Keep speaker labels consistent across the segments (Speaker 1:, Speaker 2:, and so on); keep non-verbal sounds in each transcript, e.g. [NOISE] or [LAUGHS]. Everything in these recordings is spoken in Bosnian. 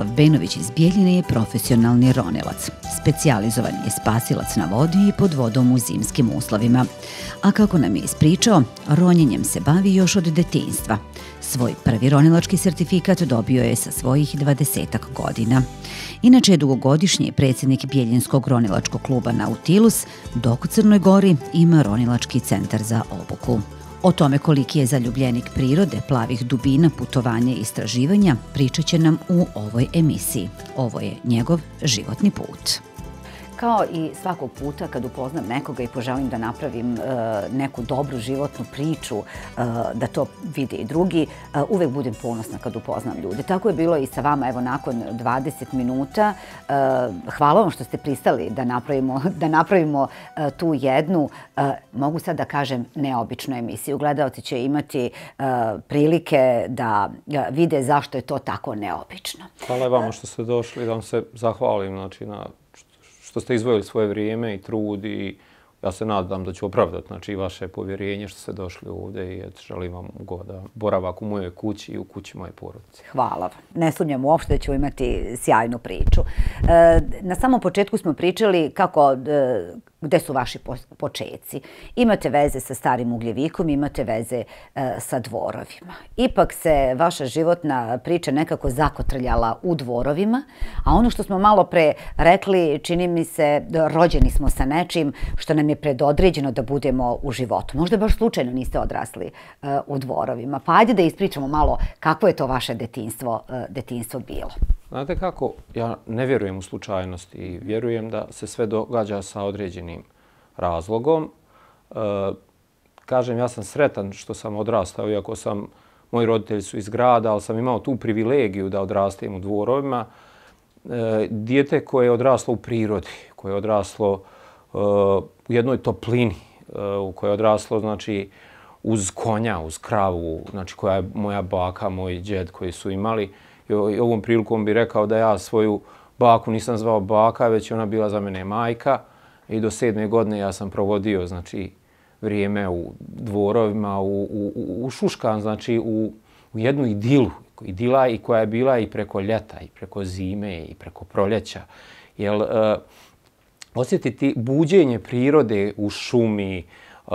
Speaker 1: Branislav Benović iz Bijeljine je profesionalni ronilac. Specijalizovan je spasilac na vodi i pod vodom u zimskim uslovima. A kako nam je ispričao, ronjenjem se bavi još od detinstva. Svoj prvi ronilački sertifikat dobio je sa svojih 20 godina. Inače je dugogodišnji predsjednik Bijeljinskog ronilačkog kluba Nautilus, dok u Crnoj gori ima ronilački centar za obuku. O tome koliki je zaljubljenik prirode, plavih dubina, putovanja i istraživanja pričat će nam u ovoj emisiji. Ovo je njegov životni put kao i svakog puta kad upoznam nekoga i poželim da napravim e, neku dobru životnu priču, e, da to vide i drugi, e, uvek budem ponosna kad upoznam ljude. Tako je bilo i sa vama, evo, nakon 20 minuta. Hvala vam što ste pristali da napravimo tu jednu, mogu sad da kažem, neobičnu emisiju. Gledalci će imati prilike da vide zašto je to tako neobično.
Speaker 2: Hvala vam što ste došli, da vam se zahvalim znači, na što ste izvojili svoje vrijeme i trud i ja se nadam da ću opravdati znači, vaše povjerenje što ste došli ovdje i et, želim vam goda boravak u mojoj kući i u kući moje porodice.
Speaker 1: Hvala vam. Ne sumnjam uopšte da ću imati sjajnu priču. E, na samom početku smo pričali kako, e, gde su vaši počeci. Imate veze sa starim ugljevikom, imate veze e, sa dvorovima. Ipak se vaša životna priča nekako zakotrljala u dvorovima, a ono što smo malo pre rekli, čini mi se, rođeni smo sa nečim što nam je predodređeno da budemo u životu. Možda baš slučajno niste odrasli e, u dvorovima. Pa ajde da ispričamo malo kako je to vaše detinstvo e, bilo.
Speaker 2: Znate kako, ja ne vjerujem u slučajnosti i vjerujem da se sve događa sa određenim razlogom. E, kažem, ja sam sretan što sam odrastao, iako sam, moji roditelji su iz grada, ali sam imao tu privilegiju da odrastem u dvorovima. E, dijete koje je odraslo u prirodi, koje je odraslo e, u jednoj toplini, e, u kojoj je odraslo, znači, uz konja, uz kravu, znači koja je moja baka, moj džed koji su imali, uh, ovom prilikom bi rekao da ja svoju baku nisam zvao baka, već ona bila za mene majka. I do sedme godine ja sam provodio znači, vrijeme u dvorovima, u, u, u Šuškan, znači u, u jednu idilu. Idila i koja je bila i preko ljeta, i preko zime, i preko proljeća. Jer uh, e, osjetiti buđenje prirode u šumi, uh,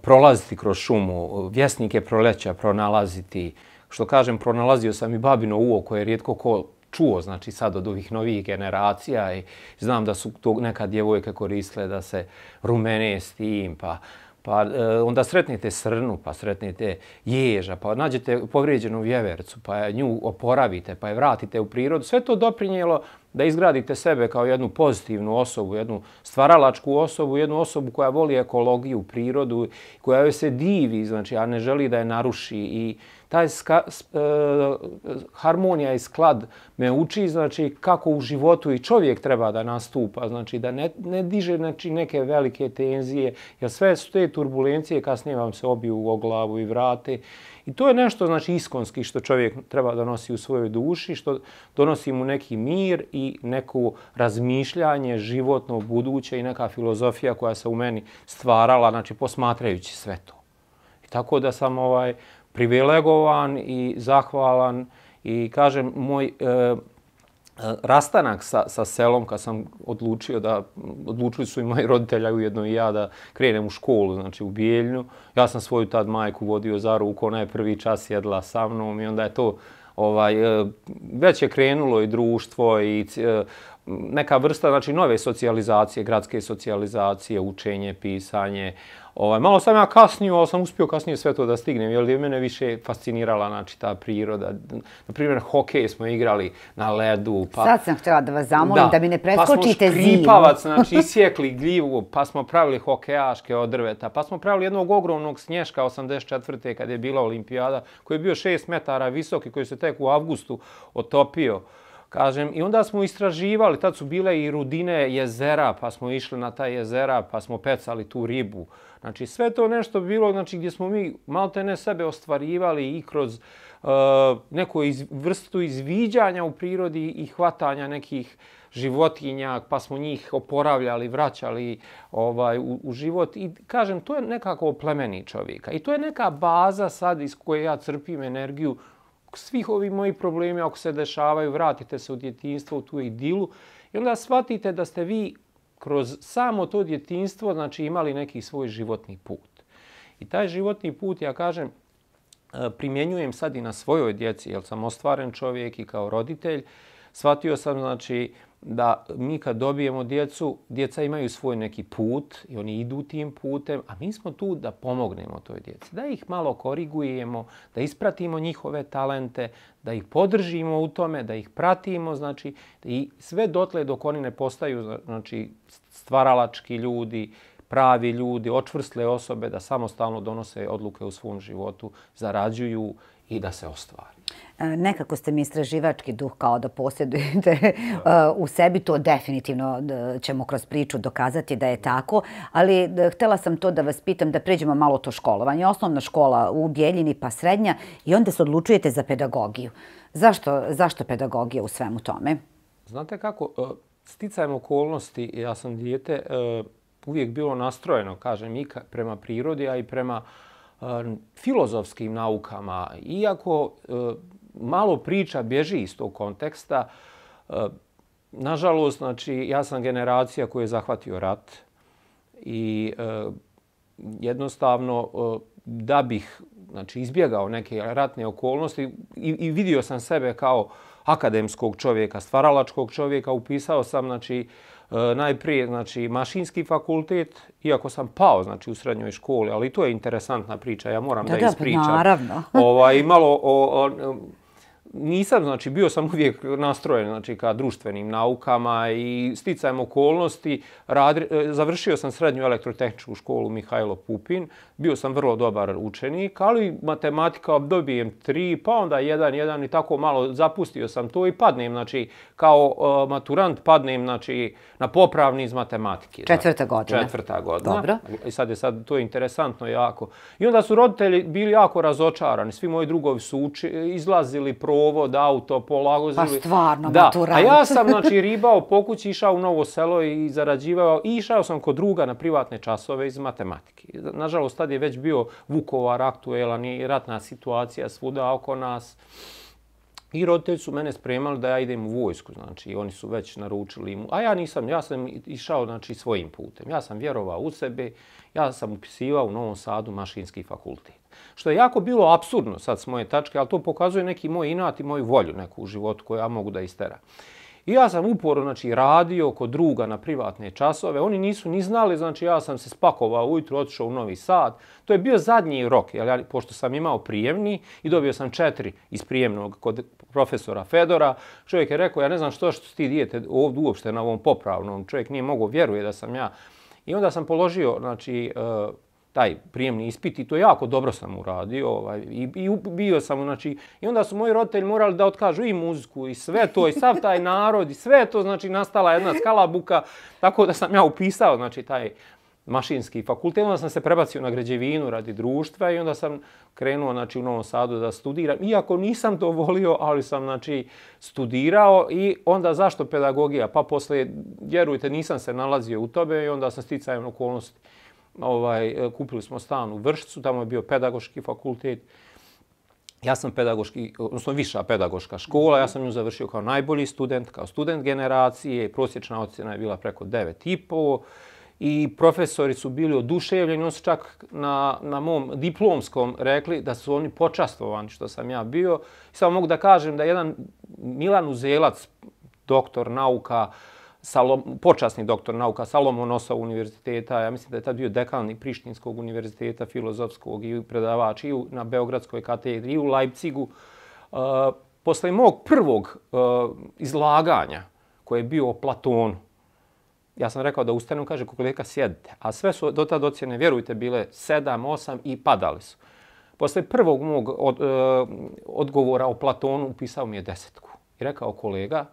Speaker 2: prolaziti kroz šumu, vjesnike proljeća pronalaziti, što kažem, pronalazio sam i babino uo koje je rijetko ko čuo, znači sad od ovih novih generacija i znam da su to neka djevojka koristile da se rumene s tim, pa, pa e, onda sretnete srnu, pa sretnete ježa, pa nađete povrijeđenu vjevercu, pa nju oporavite, pa je vratite u prirodu. Sve to doprinjelo da izgradite sebe kao jednu pozitivnu osobu, jednu stvaralačku osobu, jednu osobu koja voli ekologiju, prirodu, koja joj se divi, znači, a ne želi da je naruši. I taj ska, e, harmonija i sklad me uči znači, kako u životu i čovjek treba da nastupa, znači, da ne, ne diže znači, neke velike tenzije, jer sve su te turbulencije, kasnije vam se obiju u glavu i vrate. I to je nešto znači iskonski što čovjek treba da nosi u svojoj duši, što donosi mu neki mir i neko razmišljanje životno buduće i neka filozofija koja se u meni stvarala, znači posmatrajući sve to. I tako da sam ovaj privilegovan i zahvalan i kažem moj e, rastanak sa, sa selom, kad sam odlučio da, odlučili su i moji roditelji ujedno i ja da krenem u školu, znači u Bijeljnu. Ja sam svoju tad majku vodio za ruku, ona je prvi čas jedla sa mnom i onda je to, ovaj, e, već je krenulo i društvo i e, neka vrsta, znači, nove socijalizacije, gradske socijalizacije, učenje, pisanje, Ovaj, malo sam ja kasnio, ali sam uspio kasnije sve to da stignem, jer je mene više fascinirala znači, ta priroda. Na primjer, hokej smo igrali na ledu. Pa... Sad sam htjela
Speaker 1: da vas zamolim da, da mi ne pa preskočite zimu. Pa smo škripavac, zim. znači,
Speaker 2: isjekli gljivu, pa smo pravili hokejaške od drveta, pa smo pravili jednog ogromnog snješka 84. kad je bila olimpijada, koji je bio 6 metara visok i koji se tek u avgustu otopio kažem. I onda smo istraživali, tad su bile i rudine jezera, pa smo išli na ta jezera, pa smo pecali tu ribu. Znači, sve to nešto bilo znači, gdje smo mi malte ne sebe ostvarivali i kroz e, neku iz, vrstu izviđanja u prirodi i hvatanja nekih životinja, pa smo njih oporavljali, vraćali ovaj, u, u život. I kažem, to je nekako plemeni čovjeka. I to je neka baza sad iz koje ja crpim energiju svih ovi moji problemi ako se dešavaju, vratite se u djetinstvo, u tu idilu i onda shvatite da ste vi kroz samo to djetinstvo znači, imali neki svoj životni put. I taj životni put, ja kažem, e, primjenjujem sad i na svojoj djeci, jer sam ostvaren čovjek i kao roditelj. Shvatio sam, znači, da mi kad dobijemo djecu, djeca imaju svoj neki put i oni idu tim putem, a mi smo tu da pomognemo toj djeci, da ih malo korigujemo, da ispratimo njihove talente, da ih podržimo u tome, da ih pratimo, znači i sve dotle dok oni ne postaju znači stvaralački ljudi, pravi ljudi, očvrsle osobe da samostalno donose odluke u svom životu, zarađuju i da se ostvari.
Speaker 1: E, nekako ste mi istraživački duh kao da posjedujete [LAUGHS] e, u sebi, to definitivno e, ćemo kroz priču dokazati da je tako, ali htela sam to da vas pitam da pređemo malo to školovanje. Osnovna škola u Bijeljini pa srednja i onda se odlučujete za pedagogiju. Zašto pedagogija u svemu tome?
Speaker 2: Znate kako, sticajem okolnosti, ja sam dijete, uvijek bilo nastrojeno, kažem, i prema prirodi, a i prema prirodi, filozofskim naukama, iako e, malo priča bježi iz tog konteksta, e, nažalost, znači, ja sam generacija koja je zahvatio rat i e, jednostavno da bih znači, izbjegao neke ratne okolnosti i, i vidio sam sebe kao akademskog čovjeka, stvaralačkog čovjeka, upisao sam znači, uh, E, najprije znači, mašinski fakultet, iako sam pao znači, u srednjoj školi, ali to je interesantna priča, ja moram da, da, pa ispričam. Da, naravno. [LAUGHS] Ovaj, malo, o, o, nisam, znači, bio sam uvijek nastrojen, znači, ka društvenim naukama i sticajem okolnosti. Rad, e, završio sam srednju elektrotehničku školu Mihajlo Pupin. Bio sam vrlo dobar učenik, ali matematika dobijem tri, pa onda jedan, jedan i tako malo zapustio sam to i padnem, znači, kao uh, maturant padnem, znači, na popravni iz matematike. Znači. Četvrta godina. Četvrta godina. Dobro. I sad je sad to je interesantno jako. I onda su roditelji bili jako razočarani. Svi moji drugovi su uči, izlazili pro ovo, da, u to polago. Pa stvarno, da. maturant. A ja sam, znači, ribao po kući, išao u novo selo i zarađivao. I išao sam kod druga na privatne časove iz matematike. Nažalost, tad je već bio Vukovar aktuelan i ratna situacija svuda oko nas. I roditelji su mene spremali da ja idem u vojsku, znači oni su već naručili mu. A ja nisam, ja sam išao znači, svojim putem. Ja sam vjerovao u sebe, ja sam upisivao u Novom Sadu mašinski fakultet. Što je jako bilo absurdno sad s moje tačke, ali to pokazuje neki moj inat i moju volju neku u životu koju ja mogu da isteram. I ja sam uporu, znači, radio kod druga na privatne časove. Oni nisu ni znali, znači ja sam se spakovao ujutro, otišao u Novi Sad. To je bio zadnji rok, jel, pošto sam imao prijemni i dobio sam četiri iz prijemnog kod profesora Fedora. Čovjek je rekao, ja ne znam što što ti dijete ovdje uopšte na ovom popravnom. Čovjek nije mogao vjeruje da sam ja. I onda sam položio, znači, e, taj prijemni ispit i to jako dobro sam uradio ovaj, i, i bio sam, znači, i onda su moji roditelji morali da otkažu i muziku i sve to i sav taj narod i sve to, znači, nastala jedna skalabuka, tako da sam ja upisao, znači, taj mašinski fakultet, onda sam se prebacio na građevinu radi društva i onda sam krenuo, znači, u Novom Sadu da studiram, iako nisam to volio, ali sam, znači, studirao i onda zašto pedagogija? Pa posle, vjerujte, nisam se nalazio u tobe i onda sam sticajem okolnosti ovaj, e, kupili smo stan u Vršcu, tamo je bio pedagoški fakultet. Ja sam pedagoški, odnosno viša pedagoška škola, ja sam nju završio kao najbolji student, kao student generacije, prosječna ocjena je bila preko 9,5 i i profesori su bili oduševljeni, oni su čak na, na mom diplomskom rekli da su oni počastovani što sam ja bio. I samo mogu da kažem da jedan Milan Uzelac, doktor nauka, uh, Salom, počasni doktor nauka Salomonosa univerziteta, ja mislim da je tad bio dekalni Prištinskog univerziteta filozofskog i predavač i na Beogradskoj katedri i u Leipzigu. E, posle mog prvog e, izlaganja koje je bio o Platonu, ja sam rekao da ustanem, kaže kako veka sjedite. A sve su do tada ocjene, vjerujte, bile 7, 8 i padali su. Posle prvog mog e, odgovora o Platonu upisao mi je desetku. I rekao kolega,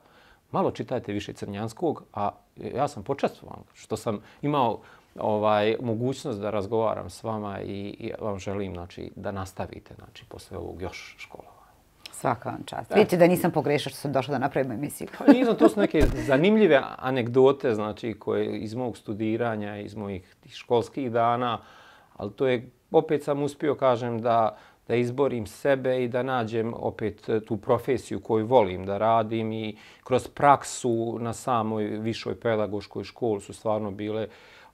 Speaker 2: malo čitajte više Crnjanskog, a ja sam počestvovan što sam imao ovaj mogućnost da razgovaram s vama i, i vam želim znači, da nastavite znači, posle ovog još škola. Svaka vam čast. Vidite e. da nisam
Speaker 1: pogrešao što sam došla da napravim emisiju. Pa, nisam,
Speaker 2: to su neke zanimljive anegdote znači, koje iz mog studiranja, iz mojih školskih dana, ali to je, opet sam uspio, kažem, da da izborim sebe i da nađem opet e, tu profesiju koju volim da radim i kroz praksu na samoj višoj pedagoškoj školi su stvarno bile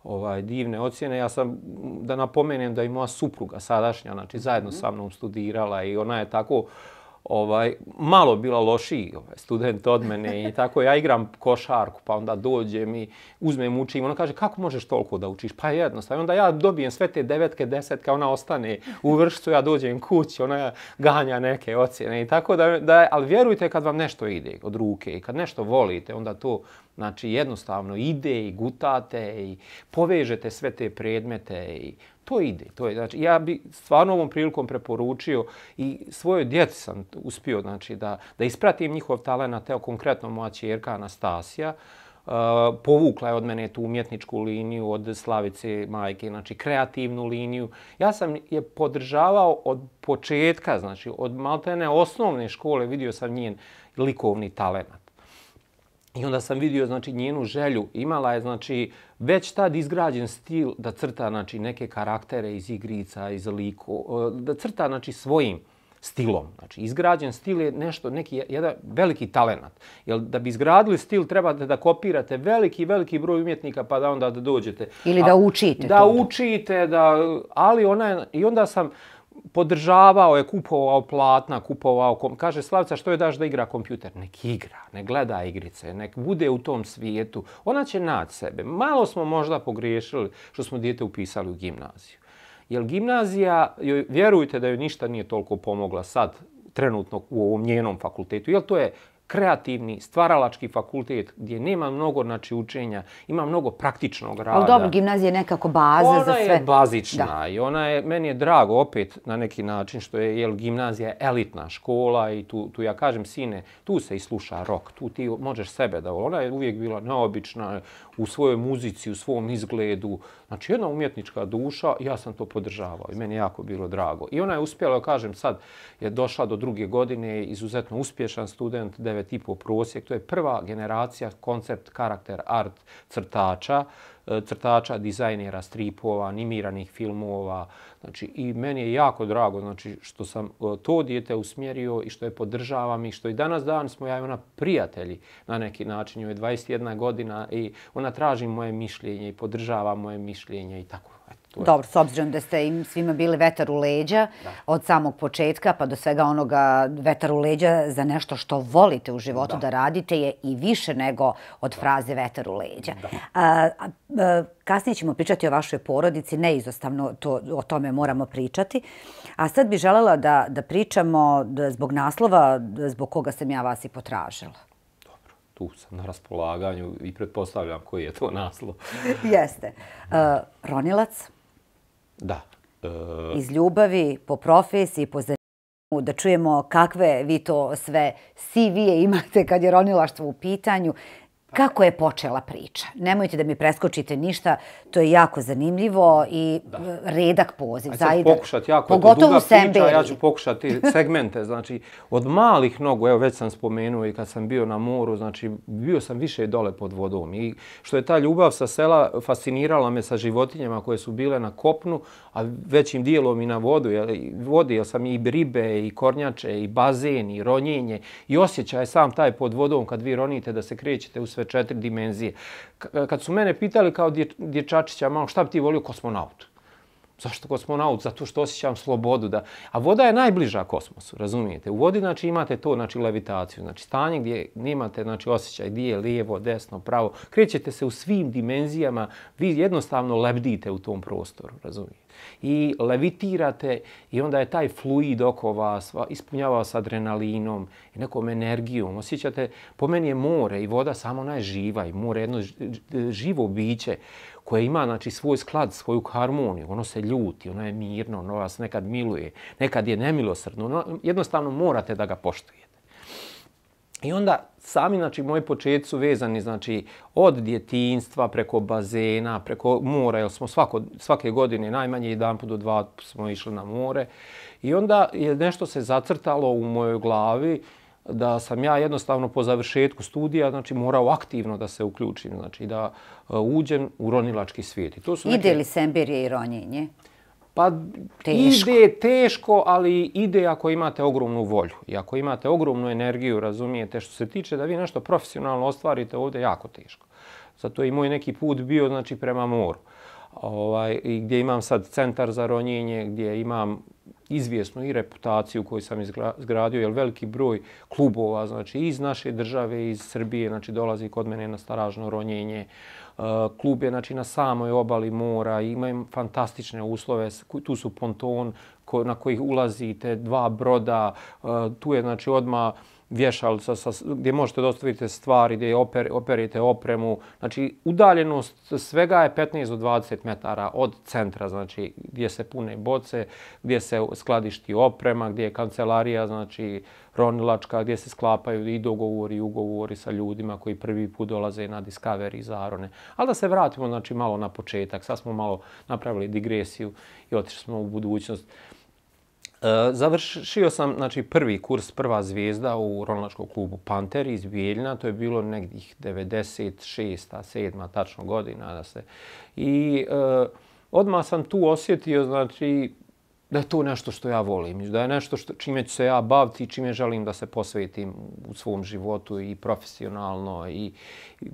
Speaker 2: ovaj divne ocjene. Ja sam da napomenem da i moja supruga sadašnja, znači zajedno sa mnom studirala i ona je tako ovaj, malo bila loši ovaj, student od mene i [LAUGHS] tako ja igram košarku pa onda dođe mi i uzmem i Ona kaže kako možeš toliko da učiš? Pa jednostavno. I onda ja dobijem sve te devetke, desetke, ona ostane u vršcu, ja dođem kući, ona ganja neke ocjene i tako da, da, al vjerujte kad vam nešto ide od ruke i kad nešto volite, onda to znači jednostavno ide i gutate i povežete sve te predmete i To ide. To je, znači, ja bi stvarno ovom prilikom preporučio i svojoj djeci sam uspio znači, da, da ispratim njihov talent, teo konkretno moja čerka Anastasija, Uh, povukla je od mene tu umjetničku liniju od Slavice majke, znači kreativnu liniju. Ja sam je podržavao od početka, znači od maltene osnovne škole vidio sam njen likovni talent. I onda sam vidio znači, njenu želju. Imala je znači, već tad izgrađen stil da crta znači, neke karaktere iz igrica, iz liku, da crta znači, svojim stilom. Znači, izgrađen stil je nešto, neki, jedan veliki talent. Jer da bi izgradili stil, trebate da kopirate veliki, veliki broj umjetnika pa da onda da dođete. Ili da učite. A, da učite, da, ali ona je, i onda sam, podržavao je, kupovao platna, kupovao... Kom... Kaže, Slavica, što je daš da igra kompjuter? Nek igra, nek gleda igrice, nek bude u tom svijetu. Ona će nad sebe. Malo smo možda pogriješili što smo dijete upisali u gimnaziju. Jer gimnazija, joj, vjerujte da joj ništa nije toliko pomogla sad, trenutno u ovom njenom fakultetu, jer to je kreativni, stvaralački fakultet gdje nema mnogo znači, učenja, ima mnogo praktičnog rada. Ali dobro,
Speaker 1: gimnazija je nekako baza ona za sve. Ona je
Speaker 2: bazična da. i ona je, meni je drago opet na neki način što je jel, gimnazija je elitna škola i tu, tu ja kažem, sine, tu se i sluša rok, tu ti možeš sebe da Ona je uvijek bila neobična u svojoj muzici, u svom izgledu. Znači, jedna umjetnička duša, ja sam to podržavao i meni je jako bilo drago. I ona je uspjela, kažem, sad je došla do druge godine, izuzetno uspješan student, 9,5 prosjek. To je prva generacija koncept, karakter, art crtača, e, crtača, dizajnera, stripova, animiranih filmova. Znači, I meni je jako drago znači, što sam e, to dijete usmjerio i što je podržavam i što i danas dan smo ja i ona prijatelji na neki način. Joj je 21 godina i ona traži moje mišljenje i podržava moje mišljenje i tako.
Speaker 1: Dobro, s obzirom da ste im svima bili vetar u leđa od samog početka pa do svega onoga vetar u leđa za nešto što volite u životu da radite je i više nego od fraze vetar u leđa. Kasnije ćemo pričati o vašoj porodici, neizostavno o tome moramo pričati. A sad bih želela da pričamo zbog naslova zbog koga sam ja vas i potražila.
Speaker 2: Tu sam na raspolaganju i pretpostavljam koji je to naslov. [LAUGHS] Jeste.
Speaker 1: Ronilac. Ronilac.
Speaker 2: Da. E, Iz
Speaker 1: ljubavi, po profesiji, po zanimu, da čujemo kakve vi to sve CV-e imate kad je ronilaštvo u pitanju. Kako je počela priča? Nemojte da mi preskočite ništa, to je jako zanimljivo i e, redak poziv. Ajde sad pokušati, jako Pogotovo priča, ja ću pokušati
Speaker 2: [LAUGHS] segmente. Znači, od malih nogu, evo već sam spomenuo i kad sam bio na moru, znači bio sam više dole pod vodom. I što je ta ljubav sa sela fascinirala me sa životinjama koje su bile na kopnu, a većim dijelom i na vodu. Jer vodi jer sam i ribe, i kornjače, i bazen, i ronjenje. I osjećaj sam taj pod vodom kad vi ronite da se krećete u sve sve četiri dimenzije. Kad su mene pitali kao dječačića, malo šta bi ti volio kosmonaut? Zašto kosmonaut? Zato što osjećam slobodu. Da... A voda je najbliža kosmosu, razumijete? U vodi znači, imate to, znači levitaciju, znači stanje gdje nemate znači, osjećaj gdje je lijevo, desno, pravo. Krećete se u svim dimenzijama, vi jednostavno lebdite u tom prostoru, razumijete? i levitirate i onda je taj fluid oko vas ispunjava s adrenalinom i nekom energijom. Osjećate, po meni je more i voda samo ona je živa i more je jedno živo biće koje ima znači, svoj sklad, svoju harmoniju. Ono se ljuti, ono je mirno, ono vas nekad miluje, nekad je nemilosrdno. Ono, jednostavno morate da ga poštujete. I onda sami znači moji početci su vezani znači od djetinjstva preko bazena, preko mora, jel smo svako, svake godine najmanje i dan do dva smo išli na more. I onda je nešto se zacrtalo u mojoj glavi da sam ja jednostavno po završetku studija znači morao aktivno da se uključim, znači da e, uđem u ronilački svijet. I to su Ide li
Speaker 1: sembirje i ronjenje? Pa teško.
Speaker 2: ide teško, ali ide ako imate ogromnu volju i ako imate ogromnu energiju, razumijete, što se tiče da vi nešto profesionalno ostvarite ovdje, jako teško. Zato je i moj neki put bio znači, prema moru ovaj, gdje imam sad centar za ronjenje, gdje imam izvjesnu i reputaciju koju sam izgradio, jer veliki broj klubova znači, iz naše države, iz Srbije, znači, dolazi kod mene na staražno ronjenje. E, klub je znači, na samoj obali mora, imaju fantastične uslove, tu su ponton na koji ulazite, dva broda, e, tu je znači, odmah vješalca sa, gdje možete dostaviti stvari, gdje oper, operite opremu. Znači, udaljenost svega je 15 do 20 metara od centra, znači gdje se pune boce, gdje se skladišti oprema, gdje je kancelarija, znači ronilačka, gdje se sklapaju i dogovori i ugovori sa ljudima koji prvi put dolaze na Discovery i Zarone. Ali da se vratimo znači, malo na početak. Sad smo malo napravili digresiju i otišli smo u budućnost. Uh, E, završio sam znači, prvi kurs Prva zvijezda u Ronlačkom klubu Panter iz Bijeljna. To je bilo negdjih 96. a 7. tačno godina. Da se. I uh, odmah sam tu osjetio znači, da je to nešto što ja volim, da je nešto što, čime ću se ja baviti i čime želim da se posvetim u svom životu i profesionalno. I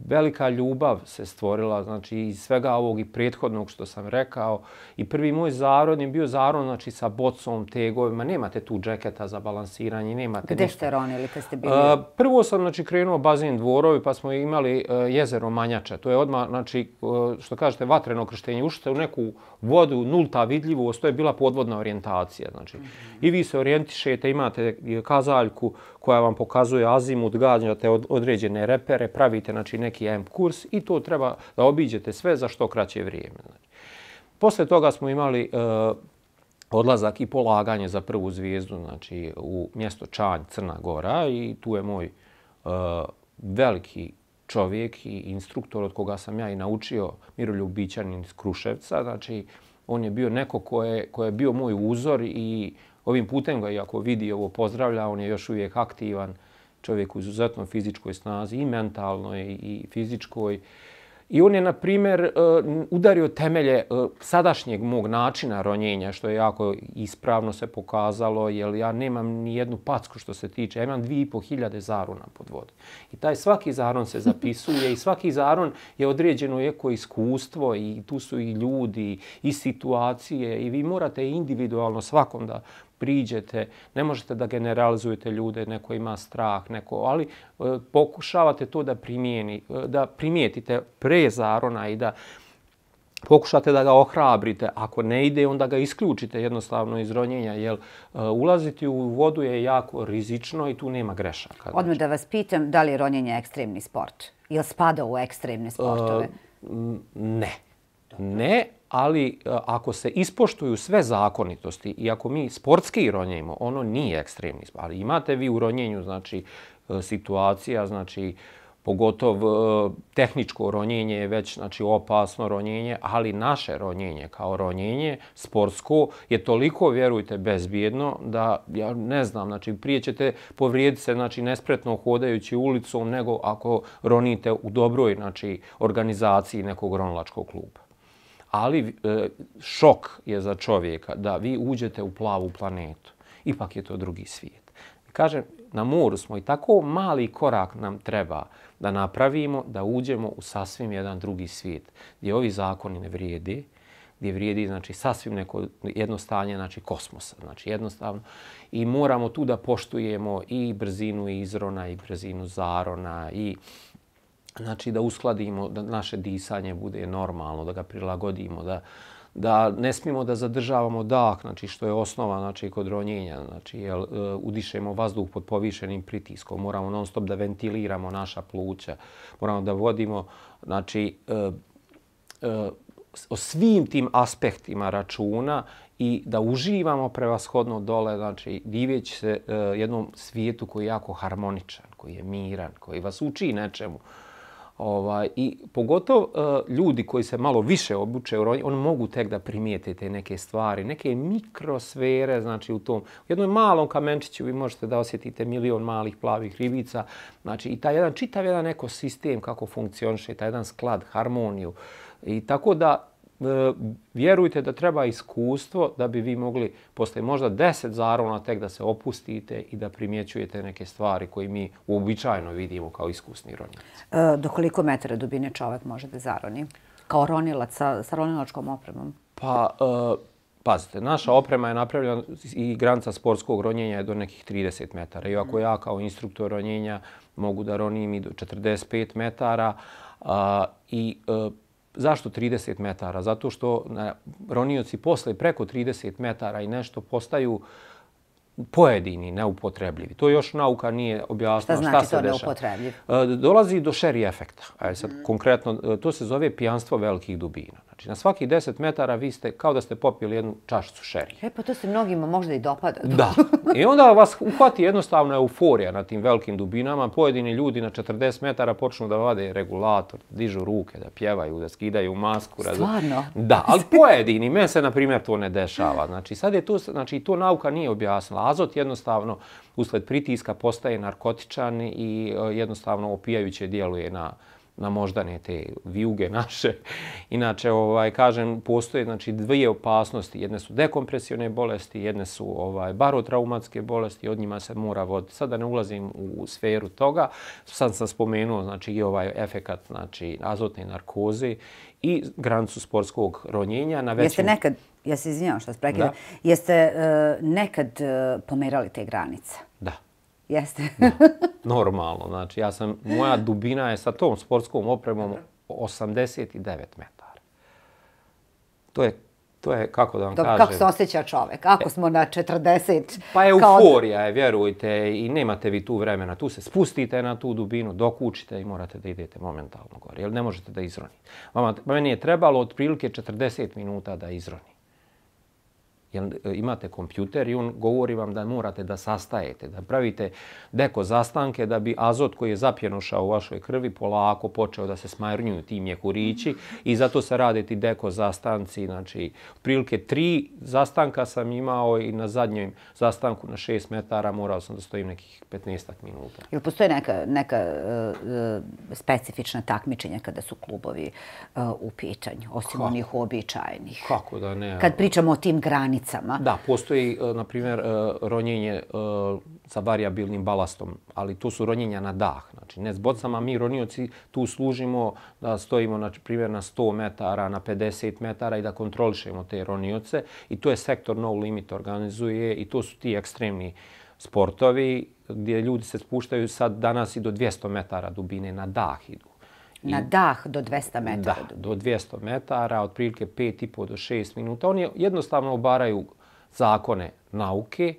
Speaker 2: velika ljubav se stvorila znači, iz svega ovog i prethodnog što sam rekao. I prvi moj zarod je bio zarod znači, sa bocom, tegovima. Nemate tu džeketa za balansiranje, nemate Gde ništa. ste
Speaker 1: ronili kad ste bili?
Speaker 2: prvo sam znači, krenuo bazin dvorovi pa smo imali e, jezero Manjača. To je odmah, znači, e, što kažete, vatreno krštenje. Ušte u neku vodu, nulta vidljivost, to je bila podvodna orijentacija. Znači. Mm -hmm. I vi se orijentišete, imate kazaljku koja vam pokazuje azimut, od, određene repere, pravite znači, neki M kurs i to treba da obiđete sve za što kraće vrijeme. Znači. Posle toga smo imali e, odlazak i polaganje za prvu zvijezdu znači, u mjesto Čanj, Crna Gora i tu je moj e, veliki čovjek i instruktor od koga sam ja i naučio Miroljub Bićanin iz Kruševca. Znači, on je bio neko ko je, bio moj uzor i ovim putem ga, iako vidi ovo, pozdravlja, on je još uvijek aktivan čovjek u izuzetnoj fizičkoj snazi i mentalnoj i fizičkoj. Uh, I on je, na primjer, e, udario temelje e, sadašnjeg mog načina ronjenja, što je jako ispravno se pokazalo, jer ja nemam ni jednu packu što se tiče. Ja imam dvije i po hiljade zaruna pod vodi. I taj svaki zaron se zapisuje i svaki zaron je određeno eko iskustvo i tu su i ljudi i situacije i vi morate individualno svakom da priđete, ne možete da generalizujete ljude, neko ima strah, neko, ali e, pokušavate to da, primijeni, e, da primijetite pre zarona i da pokušate da ga ohrabrite. Ako ne ide, onda ga isključite jednostavno iz ronjenja, jer e, ulaziti u vodu je jako rizično i tu nema grešaka. Odme
Speaker 1: da vas pitam, da li je ronjenje ekstremni sport? Ili spada u ekstremne sportove?
Speaker 2: E, ne. Ne, ali e, ako se ispoštuju sve zakonitosti i ako mi sportski ironjajmo, ono nije ekstremni sport. Ali imate vi u ronjenju znači, e, situacija, znači, pogotovo e, tehničko ronjenje je već znači, opasno ronjenje, ali naše ronjenje kao ronjenje sportsko je toliko, vjerujte, bezbjedno da ja ne znam, znači, prije ćete povrijediti se znači, nespretno hodajući ulicom nego ako ronite u dobroj znači, organizaciji nekog ronlačkog kluba ali e, šok je za čovjeka da vi uđete u plavu planetu. Ipak je to drugi svijet. Kažem, na moru smo i tako mali korak nam treba da napravimo, da uđemo u sasvim jedan drugi svijet gdje ovi zakoni ne vrijedi, gdje vrijedi znači, sasvim neko jedno stanje znači, kosmosa. Znači, jednostavno. I moramo tu da poštujemo i brzinu izrona, i brzinu zarona, i uh, znači da uskladimo da naše disanje bude normalno, da ga prilagodimo, da da ne smimo da zadržavamo dah, znači što je osnova znači kod ronjenja, znači jel, e, udišemo vazduh pod povišenim pritiskom, moramo non stop da ventiliramo naša pluća, moramo da vodimo znači e, e, o svim tim aspektima računa i da uživamo prevashodno dole, znači divjeći se jednom svijetu koji je jako harmoničan, koji je miran, koji vas uči nečemu. Uh, Ovaj, I pogotovo uh, ljudi koji se malo više obuče u rođenju, mogu tek da primijete te neke stvari, neke mikrosfere, znači u tom u jednom malom kamenčiću vi možete da osjetite milion malih plavih ribica. Znači i taj jedan, čitav jedan ekosistem kako funkcioniše, taj jedan sklad, harmoniju. I tako da E, vjerujte da treba iskustvo da bi vi mogli posle možda 10 zarona tek da se opustite i da primjećujete neke stvari koje mi uobičajno vidimo kao iskusni ronjaci.
Speaker 1: E, do koliko metara dubine čovjek može da zaroni? Kao ronilac sa, sa ronilačkom opremom?
Speaker 2: Pa, e, pazite, naša oprema je napravljena i granca sportskog ronjenja je do nekih 30 metara. Iako ja kao instruktor ronjenja mogu da ronim i do 45 metara, a, i a, Zašto 30 metara? Zato što ronioci posle preko 30 metara i nešto postaju pojedini neupotrebljivi. To još nauka nije objasnila šta, se dešava. Šta znači to neupotrebljiv? E, dolazi do šeri efekta. E, sad, Konkretno, e, to se zove pijanstvo velikih dubina. Znači, na svaki 10 metara vi ste kao da ste popili jednu čašicu šerije.
Speaker 1: E, pa to se mnogima možda i dopada. Da.
Speaker 2: I onda vas uhvati jednostavna euforija na tim velikim dubinama. Pojedini ljudi na 40 metara počnu da vade regulator, da dižu ruke, da pjevaju, da skidaju masku. Stvarno? Da, ali pojedini. Mene se, na primjer, to ne dešava. Znači, sad je to, znači, to nauka nije objasnila. Azot jednostavno usled pritiska postaje narkotičan i e, jednostavno opijajuće djeluje na na moždane te vijuge [LAUGHS] naše. Inače, ovaj, kažem, postoje znači, dvije opasnosti. Jedne su dekompresione bolesti, jedne su ovaj, barotraumatske bolesti, od njima se mora vod. Sada ne ulazim u sferu toga. Sad sam spomenuo znači, i ovaj efekat znači, azotne narkoze i granicu sportskog ronjenja. Na većim... Jeste nekad,
Speaker 1: ja se izvinjavam što vas prekidam, jeste uh, nekad uh, pomerali te granice? Jeste. [LAUGHS] da,
Speaker 2: normalno. Znači, ja sam, moja dubina je sa tom sportskom opremom 89 metara. To je, to je kako da vam Dob, kažem... Kako se
Speaker 1: osjeća čovek? Ako e, smo na 40... Pa je euforija,
Speaker 2: kao... je, vjerujte, i nemate vi tu vremena. Tu se spustite na tu dubinu, dokučite i morate da idete momentalno gore. Jer ne možete da izronite. Vama, meni je trebalo otprilike 40 minuta da izronite jer e, imate kompjuter i on govori vam da morate da sastajete, da pravite deko zastanke da bi azot koji je zapjenušao u vašoj krvi polako počeo da se smarnjuju ti mjehurići i zato se rade ti deko zastanci. Znači, prilike tri zastanka sam imao i na zadnjem zastanku na 6 metara morao sam da stojim nekih 15 minuta.
Speaker 1: Ili postoje neka, neka uh, specifična takmičenja kada su klubovi uh, u pitanju, osim Kako? onih običajnih? Kako da ne? Kad pričamo o tim granicama, granicama.
Speaker 2: Da, postoji, e, na primjer, e, ronjenje e, sa variabilnim balastom, ali to su ronjenja na dah. Znači, ne s bocama, mi ronioci tu služimo da stojimo, na primjer, na 100 metara, na 50 metara i da kontrolišemo te ronioce. I to je sektor No Limit organizuje i to su ti ekstremni sportovi gdje ljudi se spuštaju sad danas i do 200 metara dubine na dah idu. Na dah
Speaker 1: do 200 metara.
Speaker 2: Da, do 200 metara, otprilike 5,5 do 6 minuta. Oni jednostavno obaraju zakone nauke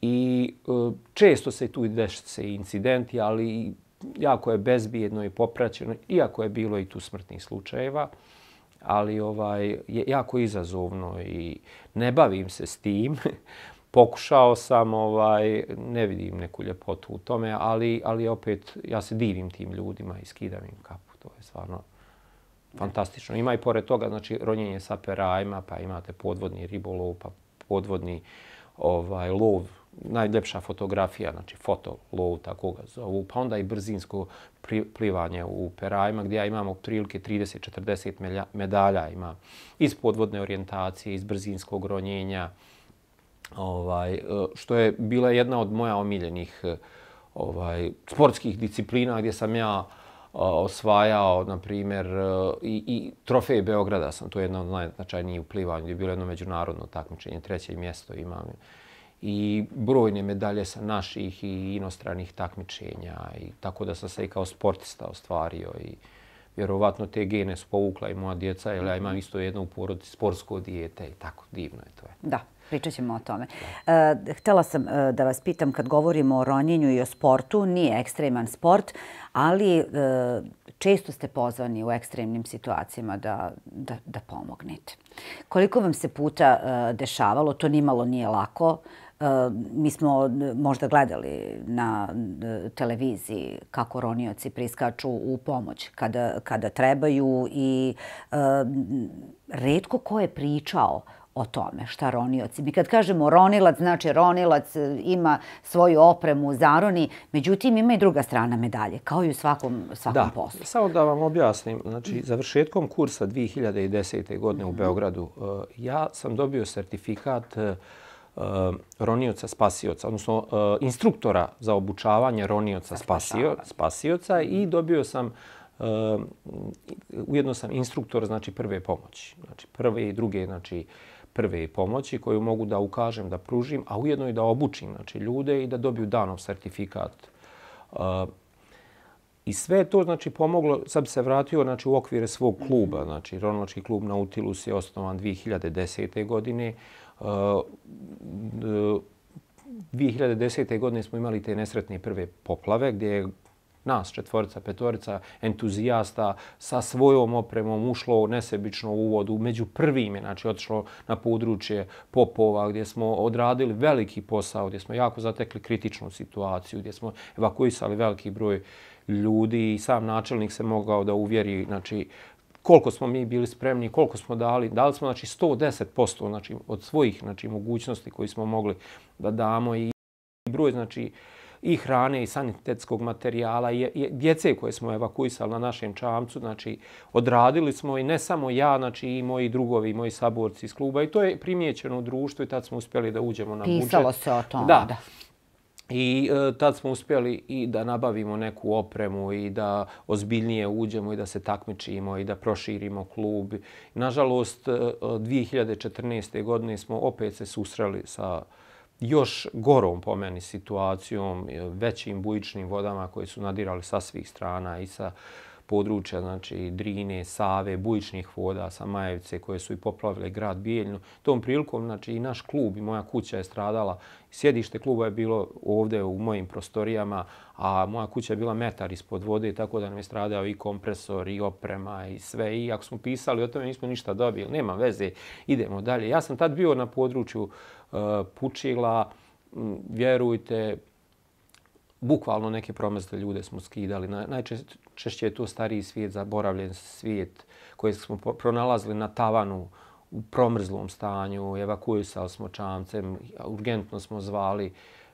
Speaker 2: i e, često se tu deši se incidenti, ali jako je bezbijedno i popraćeno, iako je bilo i tu smrtnih slučajeva, ali ovaj, je jako izazovno i ne bavim se s tim pokušao sam, ovaj, ne vidim neku ljepotu u tome, ali, ali opet ja se divim tim ljudima i skidam im kapu. To je stvarno fantastično. Ima i pored toga, znači, ronjenje sa perajma, pa imate podvodni ribolov, pa podvodni ovaj, lov, najljepša fotografija, znači fotolov, tako ga zovu, pa onda i brzinsko plivanje u perajma, gdje ja imam prilike 30-40 medalja ima iz podvodne orijentacije, iz brzinskog ronjenja, ovaj, e, što je bila jedna od moja omiljenih e, ovaj, sportskih disciplina gdje sam ja e, osvajao, na primjer, i, i trofej Beograda sam, to je jedna od najznačajnijih u gdje je bilo jedno međunarodno takmičenje, treće mjesto imam. I brojne medalje sa naših i inostranih takmičenja, i tako da sam se i kao sportista ostvario. I vjerovatno te gene su povukla i moja djeca, jer ja imam mhm. isto jedno u porodi sportsko dijete i tako divno je to.
Speaker 1: Je. Da. Pričat ćemo o tome. E, htela sam e, da vas pitam, kad govorimo o ronjenju i o sportu, nije ekstreman sport, ali e, često ste pozvani u ekstremnim situacijama da pomognete. Koliko vam se puta dešavalo, to nimalo nije lako. Mi smo možda gledali na televiziji kako ronioci priskaču u pomoć kada trebaju i redko ko je pričao o tome, šta ronioci. Mi kad kažemo ronilac, znači ronilac e, ima svoju opremu, zaroni, međutim ima i druga strana medalje, kao i u svakom, svakom poslu.
Speaker 2: Da, samo da vam objasnim, znači završetkom kursa 2010. godine u Beogradu, e, ja sam dobio sertifikat e, ronioca spasioca, odnosno instruktora za obučavanje ronioca spasioca, spasioca i mhm. dobio sam ujedno sam instruktor znači prve pomoći, znači prve i druge, znači prve pomoći koju mogu da ukažem, da pružim, a ujedno i da obučim znači, ljude i da dobiju danov sertifikat. E, I sve to znači pomoglo, sad se vratio znači, u okvire svog kluba. Znači, Ronalački klub Nautilus je osnovan 2010. godine. 2010. E, e, godine smo imali te nesretne prve poplave gdje je nas četvorica, petorica entuzijasta sa svojom opremom ušlo u nesebično u uvodu. Među prvim je znači, otišlo na područje Popova gdje smo odradili veliki posao, gdje smo jako zatekli kritičnu situaciju, gdje smo evakuisali veliki broj ljudi i sam načelnik se mogao da uvjeri znači, koliko smo mi bili spremni, koliko smo dali. Dali smo znači, 110% znači, od svojih znači, mogućnosti koji smo mogli da damo i broj znači, i hrane i sanitetskog materijala i, i djece koje smo evakuisali na našem čamcu. Znači, odradili smo i ne samo ja, znači i moji drugovi i moji saborci iz kluba. I to je primjećeno u društvu i tad smo uspjeli da uđemo na Pisalo budžet. Pisalo se o tom, da. da. I e, tad smo uspjeli i da nabavimo neku opremu i da ozbiljnije uđemo i da se takmičimo i da proširimo klub. Nažalost, 2014. E, godine smo opet se susreli sa još gorom pomeni situacijom, e, većim bujičnim vodama koje su nadirali sa svih strana i sa područja znači Drine, Save, bujičnih voda sa Majevice koje su i poplavile grad Bijeljnu. Tom prilikom znači i naš klub i moja kuća je stradala. Sjedište kluba je bilo ovdje u mojim prostorijama, a moja kuća je bila metar ispod vode, tako da nam je stradao i kompresor i oprema i sve. I ako smo pisali o tome, nismo ništa dobili. Nema veze, idemo dalje. Ja sam tad bio na području uh, E, pučila. Vjerujte, bukvalno neke promesle ljude smo skidali. Najčešće je to stariji svijet, zaboravljen svijet koji smo pronalazili na tavanu u promrzlom stanju, evakuisali smo čamcem, urgentno smo zvali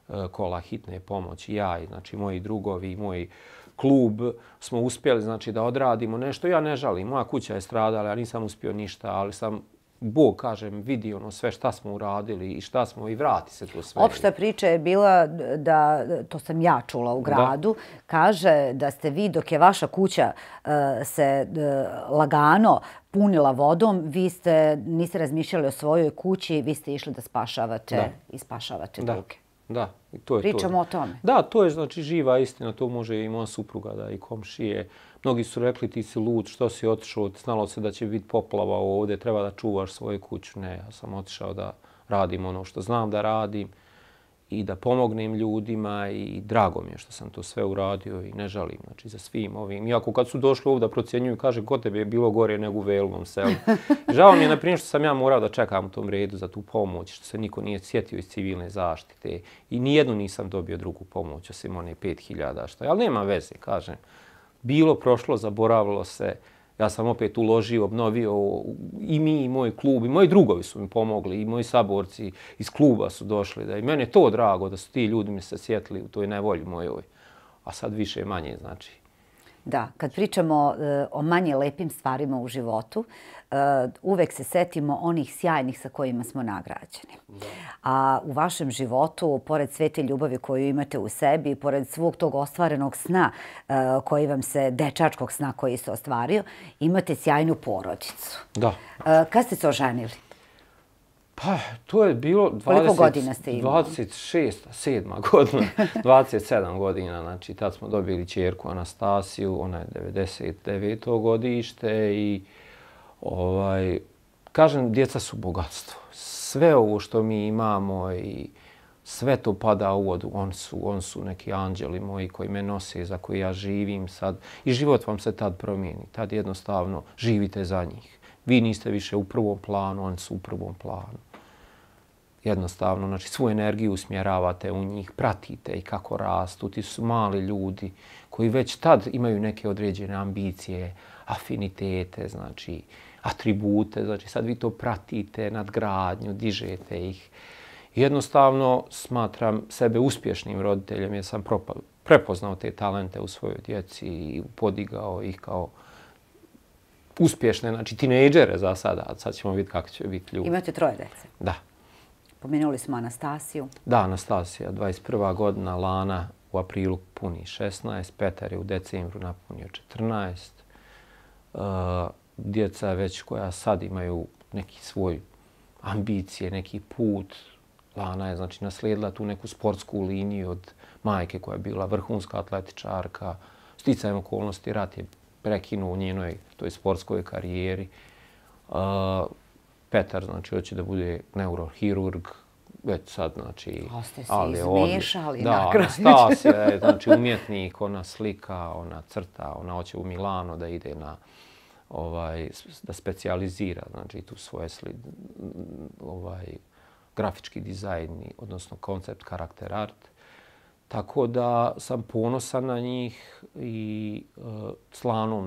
Speaker 2: e, kola hitne pomoći, ja i znači, moji drugovi moj klub smo uspjeli znači, da odradimo nešto. Ja ne žalim, moja kuća je stradala, ja nisam uspio ništa, ali sam Bog, kažem, vidi ono sve šta smo uradili i šta smo i vrati se tu sve. Opšta
Speaker 1: priča je bila da, to sam ja čula u gradu, da. kaže da ste vi dok je vaša kuća e, se e, lagano punila vodom, vi ste, niste razmišljali o svojoj kući, vi ste išli da spašavate da. i spašavate druge.
Speaker 2: Da, i to je Pričamo to. o tome. Da, to je znači živa istina, to može i moja supruga da i komšije. Mnogi su rekli ti si lud, što si otišao, znalo se da će biti poplava ovdje, treba da čuvaš svoju kuću. Ne, ja sam otišao da radim ono što znam da radim i da pomognem ljudima i drago mi je što sam to sve uradio i ne žalim znači, za svim ovim. Iako kad su došli ovdje da procjenjuju, kaže kod tebe je bilo gore nego u velovom selu. [LAUGHS] Žao mi je, naprimjer, što sam ja morao da čekam u tom redu za tu pomoć, što se niko nije sjetio iz civilne zaštite i nijednu nisam dobio drugu pomoć, osim one 5000 što je. Ali nema veze, kažem. Bilo, prošlo, zaboravilo se ja sam opet uložio, obnovio i mi i moj klub i moji drugovi su mi pomogli i moji saborci iz kluba su došli. Da, I meni je to drago da su ti ljudi mi se sjetili u toj nevolji mojoj. A sad više manje, znači.
Speaker 1: Da, kad pričamo eh, o manje lepim stvarima u životu, eh, uvek se setimo onih sjajnih sa kojima smo nagrađeni. A u vašem životu, pored sve te ljubavi koju imate u sebi, pored svog tog ostvarenog sna eh, koji vam se, dečačkog sna koji se ostvario, imate sjajnu porodicu. Da. Kad ste se oženili?
Speaker 2: Pa, to je
Speaker 1: bilo... 20, Koliko godina ste imali?
Speaker 2: 26, 7 [LAUGHS] godina, 27 godina. Znači, tad smo dobili čerku Anastasiju, ona je 99. godište i ovaj, kažem, djeca su bogatstvo. Sve ovo što mi imamo i sve to pada u vodu. On su, on su neki anđeli moji koji me nose, za koji ja živim sad. I život vam se tad promijeni. Tad jednostavno živite za njih. Vi niste više u prvom planu, oni su u prvom planu jednostavno, znači svu energiju usmjeravate u njih, pratite i kako rastu, ti su mali ljudi koji već tad imaju neke određene ambicije, afinitete, znači atribute, znači sad vi to pratite, nadgradnju, dižete ih. Jednostavno smatram sebe uspješnim roditeljem jer sam prepoznao te talente u svojoj djeci i podigao ih kao uspješne, znači tinejdžere za sada, a sad ćemo vidjeti kako će biti ljudi. Imate troje djece? Da.
Speaker 1: Pomenuli smo Anastasiju.
Speaker 2: Da, Anastasija, 21. godina, Lana u aprilu puni 16, Petar je u decembru napunio 14. E, djeca već koja sad imaju neki svoj ambicije, neki put, Lana je znači, naslijedila tu neku sportsku liniju od majke koja je bila vrhunska atletičarka. Sticajem okolnosti rat je prekinuo u njenoj toj sportskoj karijeri. Uh, Petar, znači, hoće da bude neurohirurg, već sad, znači... Oste se ali izmešali odli... na kraju. Da, se, e, znači, umjetnik, ona slika, ona crta, ona hoće u Milano da ide na ovaj da specijalizira znači tu svoje sli, ovaj grafički dizajn odnosno koncept karakter art. Uh, Tako da sam ponosan na njih i uh, e, s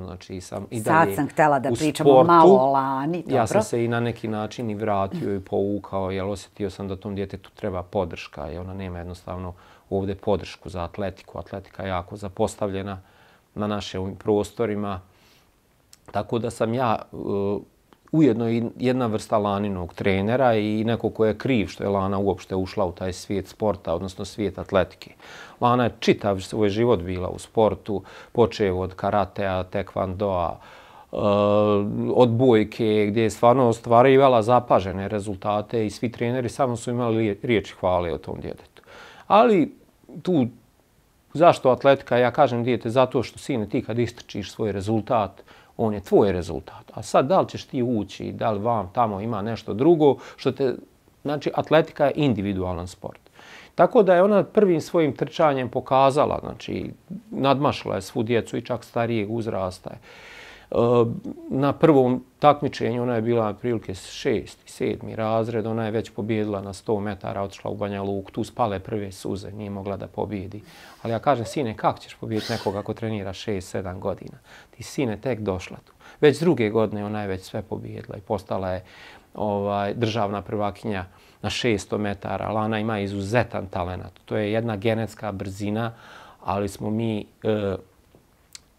Speaker 2: znači sam i dalje Sad sam htjela da pričamo malo o lani, dobro. Ja sam se i na neki način i vratio i poukao, jer osjetio sam da tom djetetu treba podrška i ona nema jednostavno ovdje podršku za atletiku. Atletika je jako zapostavljena na našim prostorima. Tako da sam ja uh, ujedno i jedna vrsta Laninog trenera i neko ko je kriv što je Lana uopšte ušla u taj svijet sporta, odnosno svijet atletike. Lana je čitav svoj život bila u sportu, počeo od karatea, tekvandoa, eh, od bojke gdje je stvarno ostvarivala zapažene rezultate i svi treneri samo su imali riječi hvale o tom djetetu. Ali tu zašto atletika? Ja kažem djete zato što sine ti kad ističiš svoj rezultat, on je tvoj rezultat. A sad da li ćeš ti ući, da li vam tamo ima nešto drugo, što te, znači atletika je individualan sport. Tako da je ona prvim svojim trčanjem pokazala, znači nadmašila je svu djecu i čak starijeg uzrasta je na prvom takmičenju ona je bila prilike šest i sedmi razred, ona je već pobjedila na 100 metara, otišla u Banja Luk, tu spale prve suze, nije mogla da pobjedi. Ali ja kažem, sine, kako ćeš pobjediti nekoga ako trenira šest, sedam godina? Ti sine tek došla tu. Već druge godine ona je već sve pobjedila i postala je ovaj, državna prvakinja na 600 metara, ali ona ima izuzetan talent. To je jedna genetska brzina, ali smo mi e,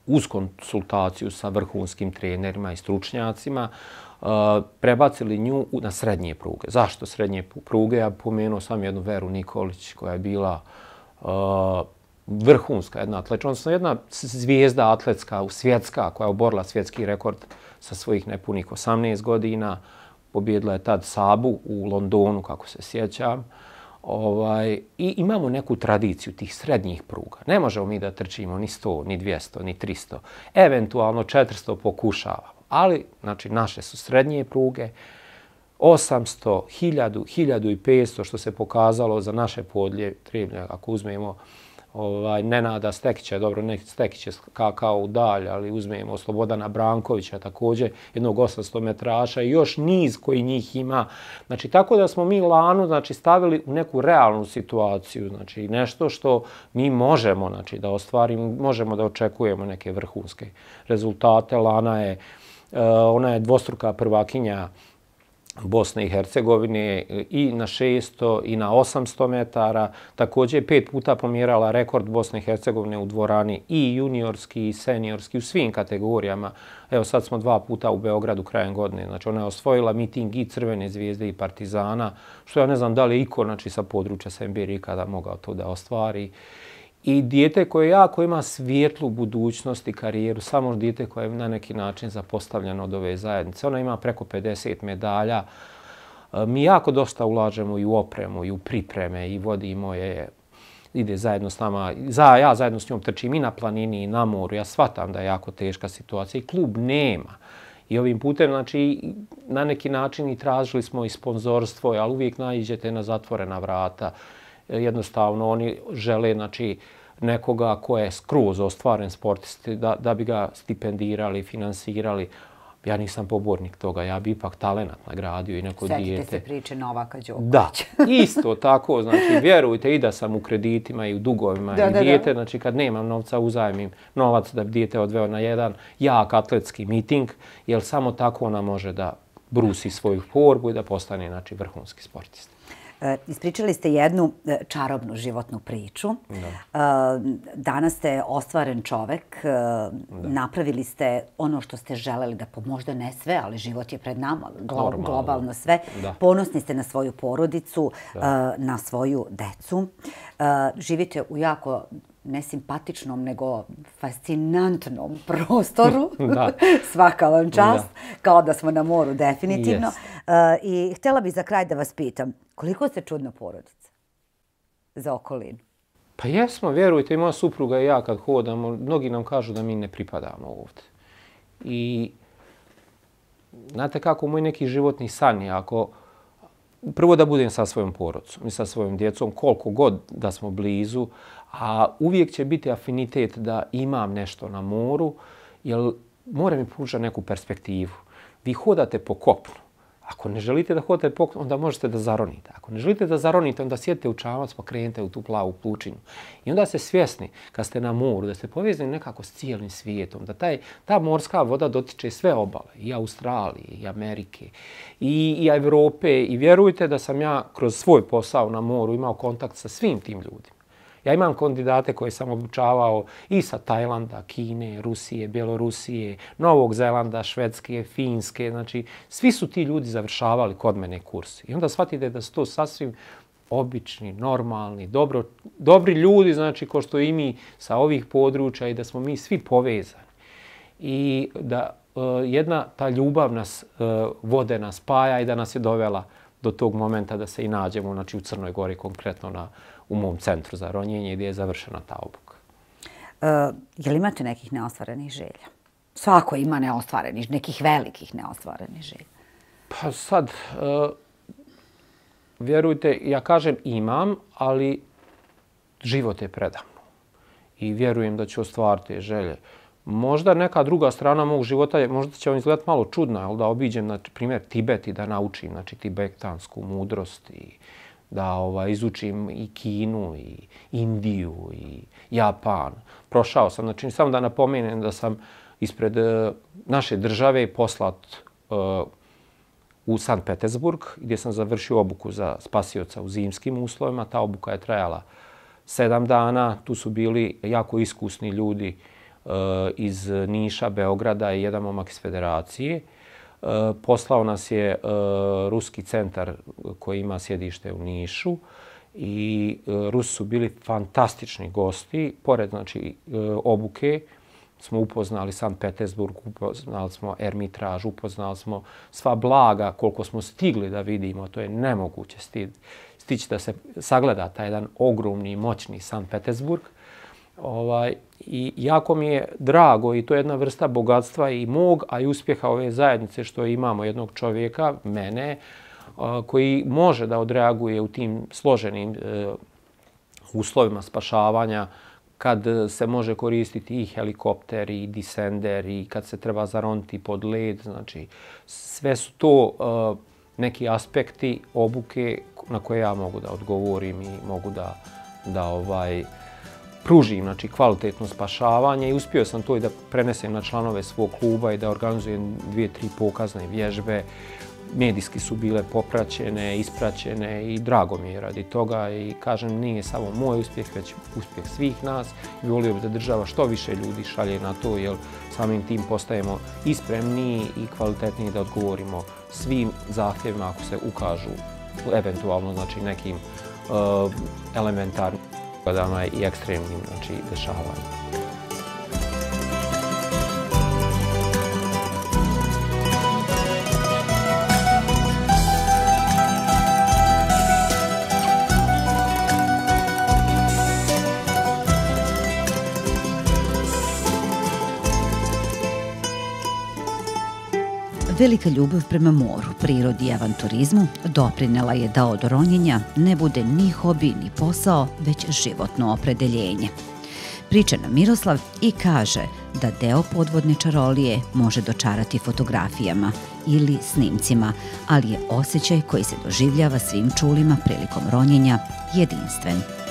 Speaker 2: uz konsultaciju sa vrhunskim trenerima i stručnjacima eh, prebacili nju na srednje pruge. Zašto srednje pruge? Ja pomenuo sam jednu Veru Nikolić koja je bila eh, vrhunska jedna atletska, odnosno jedna zvijezda atletska, u svjetska, koja je oborila svjetski rekord sa svojih nepunih 18 godina. Pobjedila je tad Sabu u Londonu, kako se sjećam ovaj, i imamo neku tradiciju tih srednjih pruga. Ne možemo mi da trčimo ni 100, ni 200, ni 300, eventualno 400 pokušavamo. Ali, znači, naše su srednje pruge, 800, 1000, 1500, što se pokazalo za naše podlje, trebnje, ako uzmemo ovaj, Nenada Stekića, dobro, ne, Stekić je kao udalj ali uzmemo Slobodana Brankovića također, jednog 800 metraša i još niz koji njih ima. Znači, tako da smo mi Lanu znači, stavili u neku realnu situaciju, znači, nešto što mi možemo znači, da ostvarimo, možemo da očekujemo neke vrhunske rezultate. Lana je, e, ona je dvostruka prvakinja Bosne i Hercegovine i na 600 i na 800 metara. Također je pet puta pomjerala rekord Bosne i Hercegovine u dvorani i juniorski i seniorski u svim kategorijama. Evo sad smo dva puta u Beogradu krajem godine. Znači ona je osvojila miting i Crvene zvijezde i Partizana, što ja ne znam da li je iko znači, sa područja Sembiri kada mogao to da ostvari i dijete koje jako ima svijetlu budućnost i karijeru, samo dijete koje je na neki način zapostavljeno od ove zajednice. Ona ima preko 50 medalja. E, mi jako dosta ulažemo i u opremu i u pripreme i vodimo je ide zajedno s nama, za, ja zajedno s njom trčim i na planini i na moru, ja shvatam da je jako teška situacija i klub nema. I ovim putem, znači, na neki način i tražili smo i sponzorstvo, ali uvijek najđete na zatvorena vrata. E, jednostavno oni žele znači, nekoga ko je skroz ostvaren sportisti da, da bi ga stipendirali, finansirali. Ja nisam pobornik toga, ja bi ipak talenat nagradio i neko Sjetite dijete. Sjetite se
Speaker 1: priče Novaka Đoković. Da,
Speaker 2: isto tako, znači vjerujte i da sam u kreditima i u dugovima da, i dijete, da. znači kad nemam novca uzajmim novac da bi dijete odveo na jedan jak atletski miting, jer samo tako ona može da brusi svoju forbu i da postane znači, vrhunski sportista.
Speaker 1: Eh, ispričali ste jednu eh, čarobnu životnu priču. Eh, danas ste ostvaren čovek. Napravili ste ono što ste želeli da pomožda ne sve, ali život je pred nama, globalno sve. Ponosni ste na svoju porodicu, na svoju decu. Živite u jako simpatičnom, nego fascinantnom [LAUGHS] prostoru. [LAUGHS] da. Svaka vam čast. Da. Kao da smo na moru, definitivno. Yes. Uh, e, I htjela bih za kraj da vas pitam, koliko ste čudna porodica za okolinu?
Speaker 2: Pa jesmo, vjerujte, i moja supruga i ja kad hodamo, mnogi nam kažu da mi ne pripadamo ovdje. I znate kako moj neki životni san je, ako prvo da budem sa svojom porodcom i sa svojim djecom, koliko god da smo blizu, a uvijek će biti afinitet da imam nešto na moru, jer mora mi pružati neku perspektivu. Vi hodate po kopnu, Ako ne želite da hodite poklon, onda možete da zaronite. Ako ne želite da zaronite, onda sjedite u čamac pa krenite u tu plavu plučinu. I onda ste svjesni, kad ste na moru, da ste povezani nekako s cijelim svijetom, da taj, ta morska voda dotiče sve obale, i Australije, i Amerike, i, i Evrope. I vjerujte da sam ja kroz svoj posao na moru imao kontakt sa svim tim ljudima. Ja imam kandidate koje sam obučavao i sa Tajlanda, Kine, Rusije, Bjelorusije, Novog Zelanda, Švedske, Finske. Znači, svi su ti ljudi završavali kod mene kurs. I onda shvatite da su to sasvim obični, normalni, dobro, dobri ljudi, znači, ko što i mi sa ovih područja i da smo mi svi povezani. I da uh, jedna ta ljubav nas uh, vode, nas spaja i da nas je dovela do tog momenta da se i nađemo, znači, u Crnoj gori, konkretno na u mom centru za ronjenje gdje je završena ta obuka.
Speaker 1: E, je li imate nekih neostvarenih želja? Svako ima neostvarenih, nekih velikih neostvarenih želja.
Speaker 2: Pa sad, e, vjerujte, ja kažem imam, ali život je predavno. I vjerujem da ću ostvariti želje. Možda neka druga strana mog života, možda će on izgledati malo čudno, ali da obiđem, na primjer, Tibet i da naučim znači, tibetansku mudrost i da ovaj, izučim i Kinu, i Indiju, i Japan. Prošao sam, znači samo da napomenem da sam ispred eh, naše države poslat eh, u San Petersburg, gdje sam završio obuku za spasioca u zimskim uslovima. Ta obuka je trajala sedam dana. Tu su bili jako iskusni ljudi eh, iz Niša, Beograda i jedan momak iz federacije. Uh, Eh, poslao nas je eh, ruski centar koji ima sjedište u Nišu i eh, Rusi su bili fantastični gosti. Pored znači, obuke smo upoznali San Petersburg, upoznali smo Ermitraž, upoznali smo sva blaga koliko smo stigli da vidimo. To je nemoguće stići da se sagleda taj jedan ogromni, moćni San Petersburg. Ovaj, I jako mi je drago i to je jedna vrsta bogatstva i mog, a i uspjeha ove zajednice što imamo jednog čovjeka, mene, koji može da odreaguje u tim složenim e, uslovima spašavanja kad se može koristiti i helikopter i disender i kad se treba zaroniti pod led. Znači, sve su to e, neki aspekti obuke na koje ja mogu da odgovorim i mogu da, da ovaj, pružim znači, kvalitetno spašavanje i uspio sam to i da prenesem na članove svog kluba i da organizujem dvije, tri pokazne vježbe. Medijski su bile popraćene, ispraćene i drago mi je radi toga i kažem nije samo moj uspjeh, već uspjeh svih nas. Volio bih da država što više ljudi šalje na to jer samim tim postajemo ispremniji i kvalitetniji da odgovorimo svim zahtjevima ako se ukažu eventualno znači, nekim uh, elementarnim. Godama i ekstremnim znači, dešavanjima.
Speaker 1: Velika ljubav prema moru, prirodi i avanturizmu doprinela je da od ronjenja ne bude ni hobi ni posao, već životno opredeljenje. Priča na Miroslav i kaže da deo podvodne čarolije može dočarati fotografijama ili snimcima, ali je osjećaj koji se doživljava svim čulima prilikom ronjenja jedinstven.